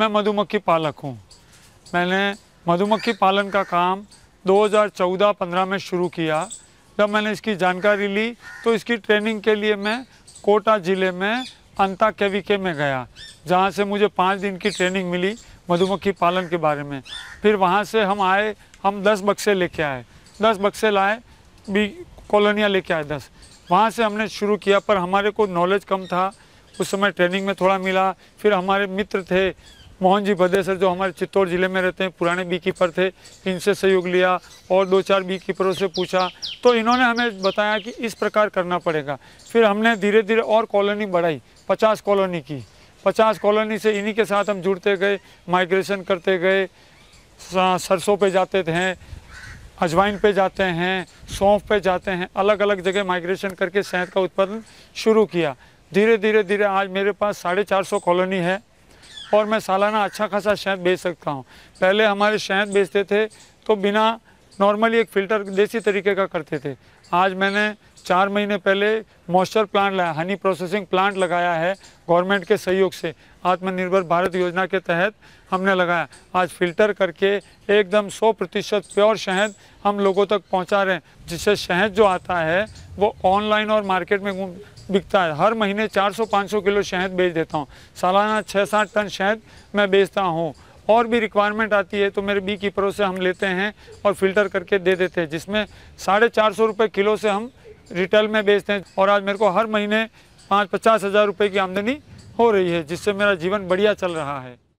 मैं मधुमक्खी पालक हूँ मैंने मधुमक्खी पालन का काम 2014-15 में शुरू किया जब मैंने इसकी जानकारी ली तो इसकी ट्रेनिंग के लिए मैं कोटा ज़िले में अंता केविके में गया जहाँ से मुझे पाँच दिन की ट्रेनिंग मिली मधुमक्खी पालन के बारे में फिर वहाँ से हम आए हम दस बक्से लेके आए दस बक्से लाए भी कॉलोनियाँ लेके आए दस वहाँ से हमने शुरू किया पर हमारे को नॉलेज कम था उस समय ट्रेनिंग में थोड़ा मिला फिर हमारे मित्र थे मोहन जी भदेसर जो हमारे चित्तौड़ ज़िले में रहते हैं पुराने बी कीपर थे इनसे सहयोग लिया और दो चार बी कीपरों से पूछा तो इन्होंने हमें बताया कि इस प्रकार करना पड़ेगा फिर हमने धीरे धीरे और कॉलोनी बढ़ाई पचास कॉलोनी की पचास कॉलोनी से इन्हीं के साथ हम जुड़ते गए माइग्रेशन करते गए सरसों पर जाते थे अजवाइन पे जाते हैं सौंफ पे जाते हैं अलग अलग जगह माइग्रेशन करके शहद का उत्पादन शुरू किया धीरे धीरे धीरे आज मेरे पास साढ़े चार सौ कॉलोनी है और मैं सालाना अच्छा खासा शहद बेच सकता हूँ पहले हमारे शहद बेचते थे तो बिना नॉर्मली एक फिल्टर देसी तरीके का करते थे आज मैंने चार महीने पहले मॉइस्चर प्लांट लाया हनी प्रोसेसिंग प्लांट लगाया है गवर्नमेंट के सहयोग से आत्मनिर्भर भारत योजना के तहत हमने लगाया आज फिल्टर करके एकदम 100 प्रतिशत प्योर शहद हम लोगों तक पहुंचा रहे हैं जिससे शहद जो आता है वो ऑनलाइन और मार्केट में बिकता है हर महीने 400-500 किलो शहद बेच देता हूँ सालाना छः सात टन शहद मैं बेचता हूँ और भी रिक्वायरमेंट आती है तो मेरे बी कीपरों से हम लेते हैं और फिल्टर करके दे देते हैं जिसमें साढ़े चार सौ रुपये किलो से हम रिटेल में बेचते हैं और आज मेरे को हर महीने पाँच पचास हज़ार रुपये की आमदनी हो रही है जिससे मेरा जीवन बढ़िया चल रहा है